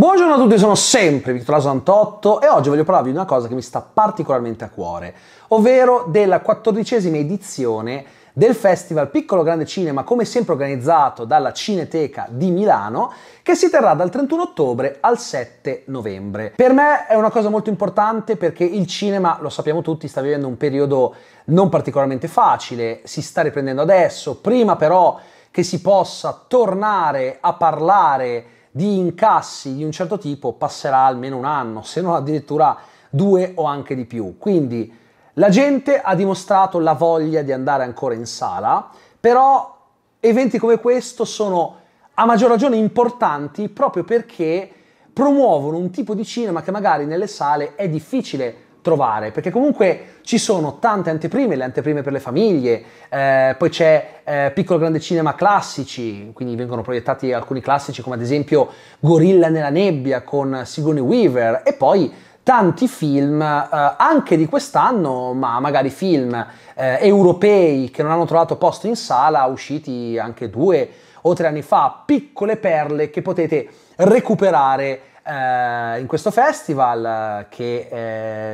Buongiorno a tutti, sono sempre Vittorio Santotto e oggi voglio parlarvi di una cosa che mi sta particolarmente a cuore, ovvero della quattordicesima edizione del Festival Piccolo Grande Cinema, come sempre organizzato dalla Cineteca di Milano, che si terrà dal 31 ottobre al 7 novembre. Per me è una cosa molto importante perché il cinema, lo sappiamo tutti, sta vivendo un periodo non particolarmente facile, si sta riprendendo adesso, prima però che si possa tornare a parlare di incassi di un certo tipo passerà almeno un anno, se non addirittura due o anche di più. Quindi la gente ha dimostrato la voglia di andare ancora in sala, però eventi come questo sono a maggior ragione importanti proprio perché promuovono un tipo di cinema che magari nelle sale è difficile trovare, perché comunque ci sono tante anteprime, le anteprime per le famiglie, eh, poi c'è eh, piccolo grande cinema classici, quindi vengono proiettati alcuni classici come ad esempio Gorilla nella nebbia con Sigourney Weaver e poi tanti film eh, anche di quest'anno, ma magari film eh, europei che non hanno trovato posto in sala, usciti anche due o tre anni fa, piccole perle che potete recuperare eh, in questo festival che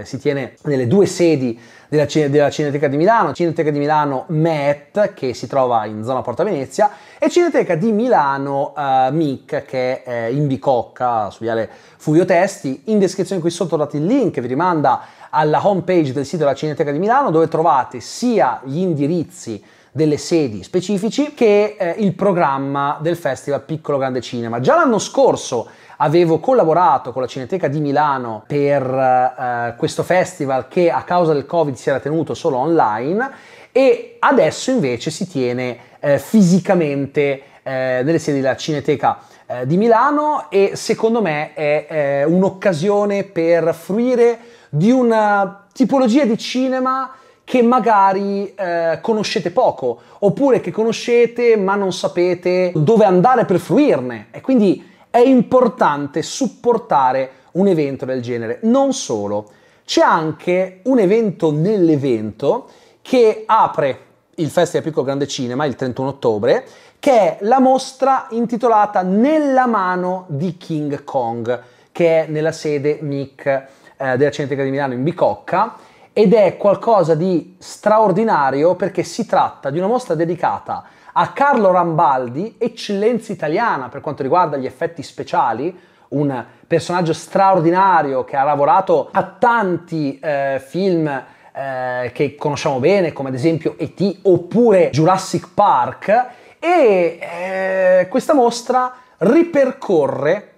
eh, si tiene nelle due sedi della, Cine- della, Cineteca di Milano, Cineteca di Milano MET che si trova in zona Porta Venezia e Cineteca di Milano eh, MIC che è in Bicocca su Viale Fulvio Testi. In descrizione qui sotto trovate il link che vi rimanda alla homepage del sito della Cineteca di Milano dove trovate sia gli indirizzi delle sedi specifici, che è eh, il programma del Festival Piccolo Grande Cinema. Già l'anno scorso avevo collaborato con la Cineteca di Milano per eh, eh, questo festival che a causa del Covid si era tenuto solo online e adesso invece si tiene eh, fisicamente eh, nelle sedi della Cineteca eh, di Milano e secondo me è un'occasione per fruire di una tipologia di cinema che magari eh, conoscete poco, oppure che conoscete ma non sapete dove andare per fruirne. E quindi è importante supportare un evento del genere. Non solo, c'è anche un evento nell'evento che apre il Festival Piccolo Grande Cinema il 31 ottobre, che è la mostra intitolata Nella mano di King Kong, che è nella sede MIC eh, della Centrica di Milano in Bicocca ed è qualcosa di straordinario perché si tratta di una mostra dedicata a Carlo Rambaldi, eccellenza italiana per quanto riguarda gli effetti speciali, un personaggio straordinario che ha lavorato a tanti eh, film eh, che conosciamo bene, come ad esempio E.T. oppure Jurassic Park, e eh, questa mostra ripercorre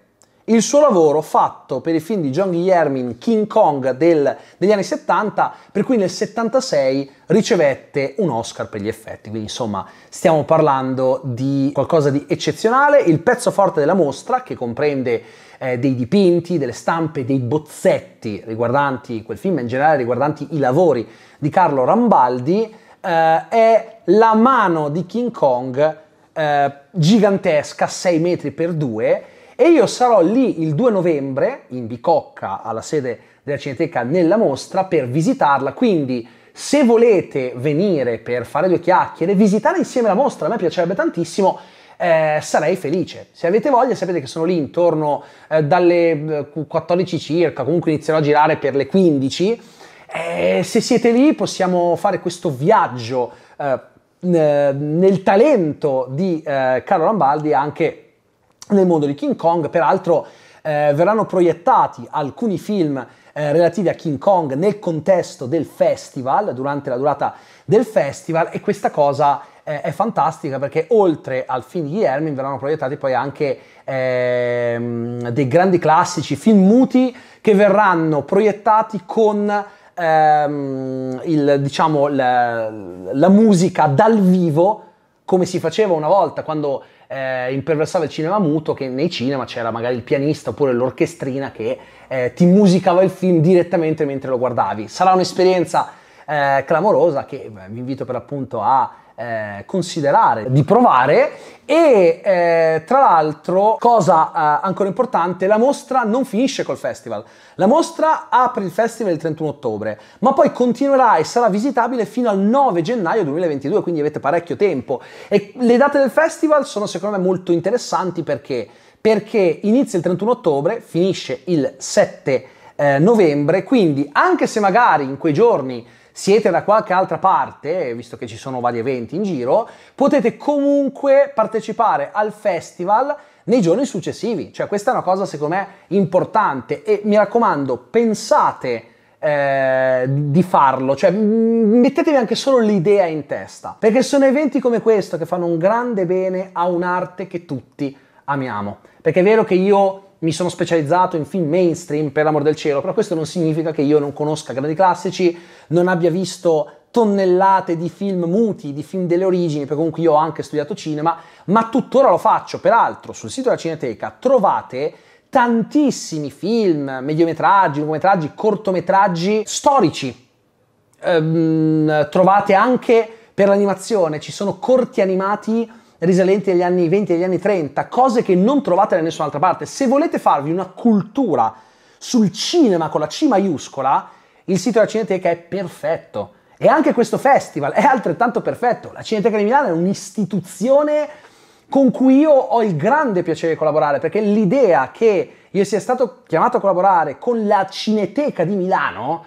il suo lavoro fatto per il film di John Guillermin King Kong del, degli anni 70, per cui nel 76 ricevette un Oscar per gli effetti. Quindi insomma stiamo parlando di qualcosa di eccezionale. Il pezzo forte della mostra, che comprende eh, dei dipinti, delle stampe, dei bozzetti riguardanti quel film, in generale riguardanti i lavori di Carlo Rambaldi, eh, è la mano di King Kong eh, gigantesca, 6 metri per 2 e io sarò lì il 2 novembre in Bicocca alla sede della Cineteca nella mostra per visitarla, quindi se volete venire per fare due chiacchiere, visitare insieme la mostra, a me piacerebbe tantissimo, eh, sarei felice. Se avete voglia, sapete che sono lì intorno eh, dalle 14 eh, circa, comunque inizierò a girare per le 15. Eh, se siete lì possiamo fare questo viaggio eh, nel talento di eh, Carlo Lambaldi anche nel mondo di King Kong, peraltro eh, verranno proiettati alcuni film eh, relativi a King Kong nel contesto del festival, durante la durata del festival e questa cosa eh, è fantastica perché oltre al film di Hermin verranno proiettati poi anche ehm, dei grandi classici, film muti che verranno proiettati con ehm, il, diciamo, la, la musica dal vivo come si faceva una volta quando eh, imperversava il cinema muto che nei cinema c'era magari il pianista oppure l'orchestrina che eh, ti musicava il film direttamente mentre lo guardavi. Sarà un'esperienza eh, clamorosa che eh, vi invito per l'appunto a eh, considerare di provare e eh, tra l'altro, cosa eh, ancora importante, la mostra non finisce col festival. La mostra apre il festival il 31 ottobre, ma poi continuerà e sarà visitabile fino al 9 gennaio 2022, quindi avete parecchio tempo. E le date del festival sono secondo me molto interessanti perché, perché inizia il 31 ottobre, finisce il 7 eh, novembre, quindi anche se magari in quei giorni siete da qualche altra parte, visto che ci sono vari eventi in giro, potete comunque partecipare al festival nei giorni successivi. Cioè questa è una cosa secondo me importante e mi raccomando, pensate eh, di farlo, cioè mettetevi anche solo l'idea in testa, perché sono eventi come questo che fanno un grande bene a un'arte che tutti amiamo. Perché è vero che io mi sono specializzato in film mainstream, per l'amor del cielo, però questo non significa che io non conosca grandi classici, non abbia visto tonnellate di film muti, di film delle origini, perché comunque io ho anche studiato cinema, ma tuttora lo faccio. Peraltro, sul sito della Cineteca trovate tantissimi film, mediometraggi, lungometraggi, cortometraggi storici. Ehm, trovate anche per l'animazione, ci sono corti animati risalenti agli anni 20 e agli anni 30, cose che non trovate da nessun'altra parte. Se volete farvi una cultura sul cinema con la C maiuscola, il sito della Cineteca è perfetto. E anche questo festival è altrettanto perfetto. La Cineteca di Milano è un'istituzione con cui io ho il grande piacere di collaborare, perché l'idea che io sia stato chiamato a collaborare con la Cineteca di Milano,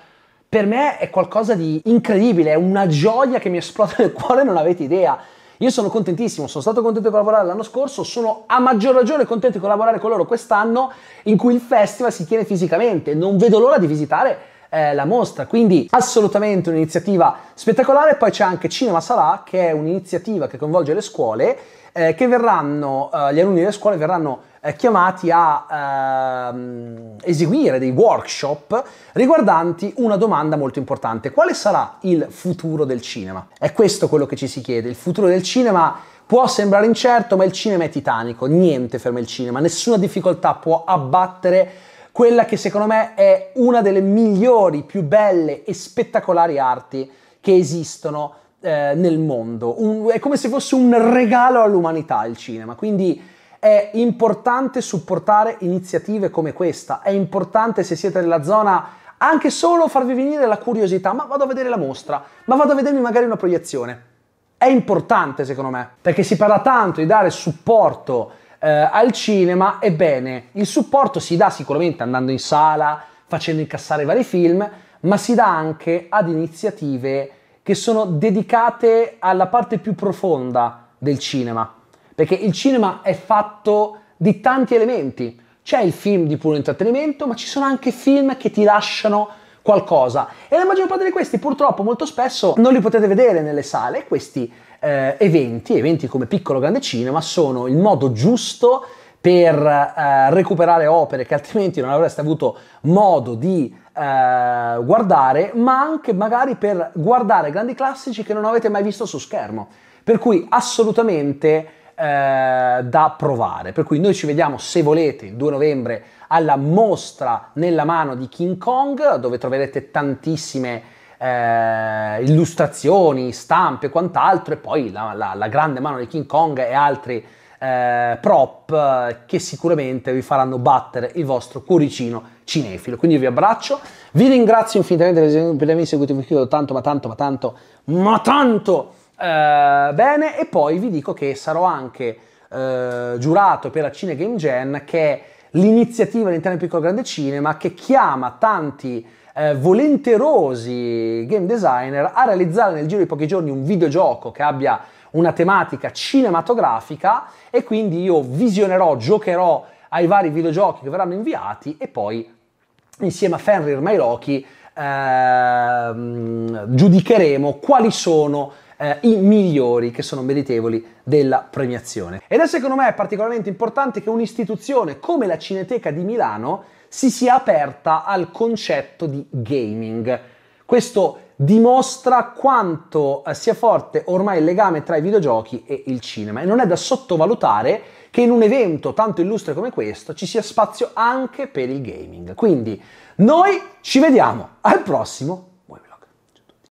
per me è qualcosa di incredibile, è una gioia che mi esplode nel cuore, non avete idea. Io sono contentissimo, sono stato contento di collaborare l'anno scorso, sono a maggior ragione contento di collaborare con loro quest'anno in cui il festival si tiene fisicamente. Non vedo l'ora di visitare eh, la mostra, quindi assolutamente un'iniziativa spettacolare. Poi c'è anche Cinema Sarà, che è un'iniziativa che coinvolge le scuole, eh, che verranno, eh, gli alunni delle scuole verranno eh, chiamati a ehm, eseguire dei workshop riguardanti una domanda molto importante. Quale sarà il futuro del cinema? È questo quello che ci si chiede. Il futuro del cinema può sembrare incerto, ma il cinema è titanico. Niente ferma il cinema, nessuna difficoltà può abbattere quella che secondo me è una delle migliori, più belle e spettacolari arti che esistono eh, nel mondo. Un, è come se fosse un regalo all'umanità il cinema. Quindi è importante supportare iniziative come questa, è importante se siete nella zona anche solo farvi venire la curiosità, ma vado a vedere la mostra, ma vado a vedermi magari una proiezione. È importante secondo me, perché si parla tanto di dare supporto eh, al cinema, ebbene, il supporto si dà sicuramente andando in sala, facendo incassare vari film, ma si dà anche ad iniziative che sono dedicate alla parte più profonda del cinema, perché il cinema è fatto di tanti elementi. C'è il film di puro intrattenimento, ma ci sono anche film che ti lasciano qualcosa. E la maggior parte di questi purtroppo molto spesso non li potete vedere nelle sale. Questi eh, eventi, eventi come Piccolo Grande Cinema, sono il modo giusto per eh, recuperare opere che altrimenti non avreste avuto modo di eh, guardare, ma anche magari per guardare grandi classici che non avete mai visto su schermo. Per cui assolutamente eh, da provare. Per cui noi ci vediamo, se volete, il 2 novembre alla mostra nella mano di King Kong, dove troverete tantissime eh, illustrazioni, stampe e quant'altro, e poi la, la, la, grande mano di King Kong e altri eh, prop che sicuramente vi faranno battere il vostro cuoricino cinefilo. Quindi io vi abbraccio, vi ringrazio infinitamente per avermi seguito, vi chiedo tanto, ma tanto, ma tanto, ma tanto eh, bene, e poi vi dico che sarò anche eh, giurato per la Cine Game Gen, che è l'iniziativa all'interno del piccolo grande cinema che chiama tanti eh, volenterosi game designer a realizzare nel giro di pochi giorni un videogioco che abbia una tematica cinematografica e quindi io visionerò, giocherò ai vari videogiochi che verranno inviati e poi insieme a Fenrir Mairoki eh, giudicheremo quali sono eh, i migliori che sono meritevoli della premiazione. Ed è secondo me particolarmente importante che un'istituzione come la Cineteca di Milano si sia aperta al concetto di gaming. Questo dimostra quanto eh, sia forte ormai il legame tra i videogiochi e il cinema e non è da sottovalutare che in un evento tanto illustre come questo ci sia spazio anche per il gaming. Quindi noi ci vediamo al prossimo